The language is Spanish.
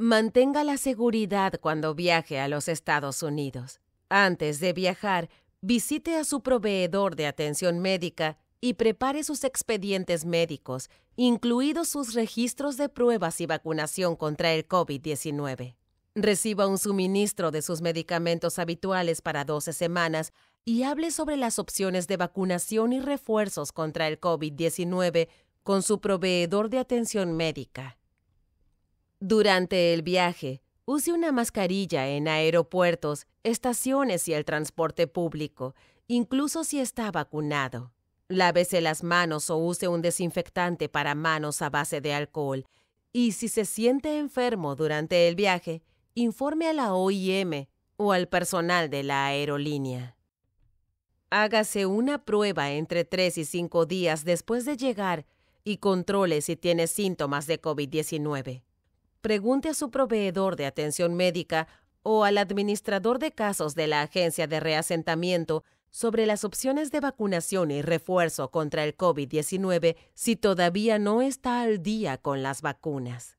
Mantenga la seguridad cuando viaje a los Estados Unidos. Antes de viajar, visite a su proveedor de atención médica y prepare sus expedientes médicos, incluidos sus registros de pruebas y vacunación contra el COVID-19. Reciba un suministro de sus medicamentos habituales para 12 semanas y hable sobre las opciones de vacunación y refuerzos contra el COVID-19 con su proveedor de atención médica. Durante el viaje, use una mascarilla en aeropuertos, estaciones y el transporte público, incluso si está vacunado. Lávese las manos o use un desinfectante para manos a base de alcohol. Y si se siente enfermo durante el viaje, informe a la OIM o al personal de la aerolínea. Hágase una prueba entre 3 y 5 días después de llegar y controle si tiene síntomas de COVID-19 pregunte a su proveedor de atención médica o al administrador de casos de la Agencia de Reasentamiento sobre las opciones de vacunación y refuerzo contra el COVID-19 si todavía no está al día con las vacunas.